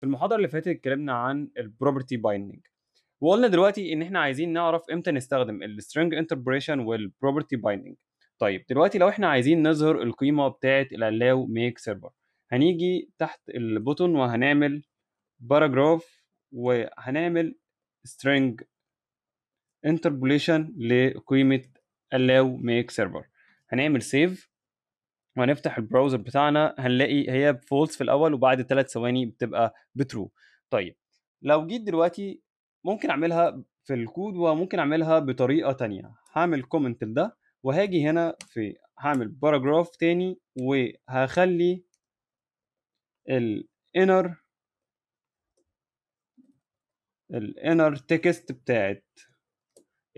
في المحاضره اللي فاتت اتكلمنا عن البروبرتي بايندنج وقلنا دلوقتي ان احنا عايزين نعرف امتى نستخدم السترنج انتربريشن والبروبرتي بايندنج طيب دلوقتي لو احنا عايزين نظهر القيمه بتاعه الالاو ميك سيرفر هنيجي تحت البوتون وهنعمل باراجراف وهنعمل string interpolation لقيمه allow make server هنعمل save وهنفتح البراوزر بتاعنا هنلاقي هي بفولس في الاول وبعد ثلاث ثواني بتبقى بترو طيب لو جيت دلوقتي ممكن اعملها في الكود وممكن اعملها بطريقه تانية هعمل كومنت لده وهاجي هنا في هعمل باراجراف تاني وهخلي الانر الانر تكست بتاعت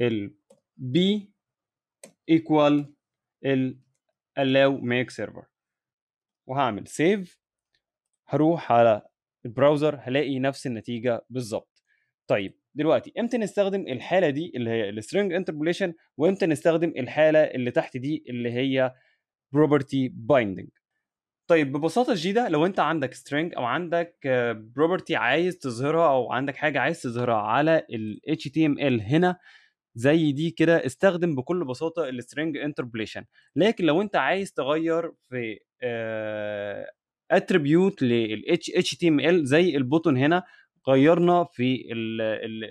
البي ايكوال ال allow make server وهعمل سيف هروح على البراوزر هلاقي نفس النتيجه بالظبط طيب دلوقتي امتى نستخدم الحاله دي اللي هي string interpolation وامتى نستخدم الحاله اللي تحت دي اللي هي property binding طيب ببساطه شديده لو انت عندك string او عندك property عايز تظهرها او عندك حاجه عايز تظهرها على ال HTML هنا زي دي كده استخدم بكل بساطه السترينج انتربليشن لكن لو انت عايز تغير في اتريبيوت لل HTML زي البوتون هنا غيرنا في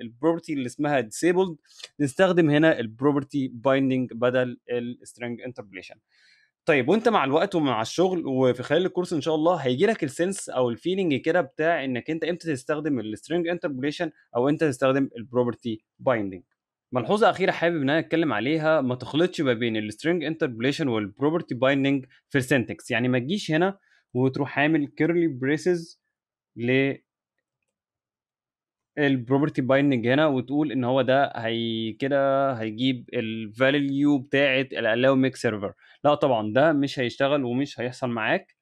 البروبرتي اللي اسمها disabled نستخدم هنا البروبرتي بايندنج بدل السترينج انتربليشن طيب وانت مع الوقت ومع الشغل وفي خلال الكورس ان شاء الله هيجي لك السنس او الفيلينج كده بتاع انك انت امتى تستخدم السترينج انتربوليشن او امتى تستخدم البروبرتي بايندنج ملحوظة أخيرة حابب إن أنا أتكلم عليها ما تخلطش ما بين interpolation والـ والبروبرتي بايندنج في السنتكس يعني ما تجيش هنا وتروح عامل كيرلي بريسز ل البروبرتي بايندنج هنا وتقول ان هو ده هي كده هيجيب الفاليو بتاعه الالاو ميك سيرفر لا طبعا ده مش هيشتغل ومش هيحصل معاك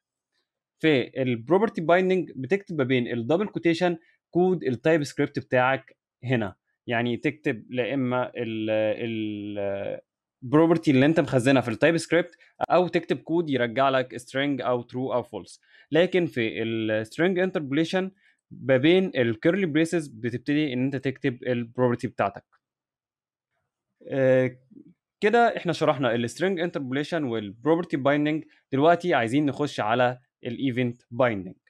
في البروبرتي بايندنج بتكتب ما بين الدبل كوتيشن كود التايب سكريبت بتاعك هنا يعني تكتب لا اما البروبرتي اللي انت مخزنها في التايب سكريبت او تكتب كود يرجع لك string او true او false لكن في السترينج انتربوليشن ما بين الكيرلي بريسز بتبتدي ان انت تكتب البروبرتي بتاعتك آه، كده احنا شرحنا السترينج انتربوليشن والبروبرتي بايندنج دلوقتي عايزين نخش على الايفنت بايندنج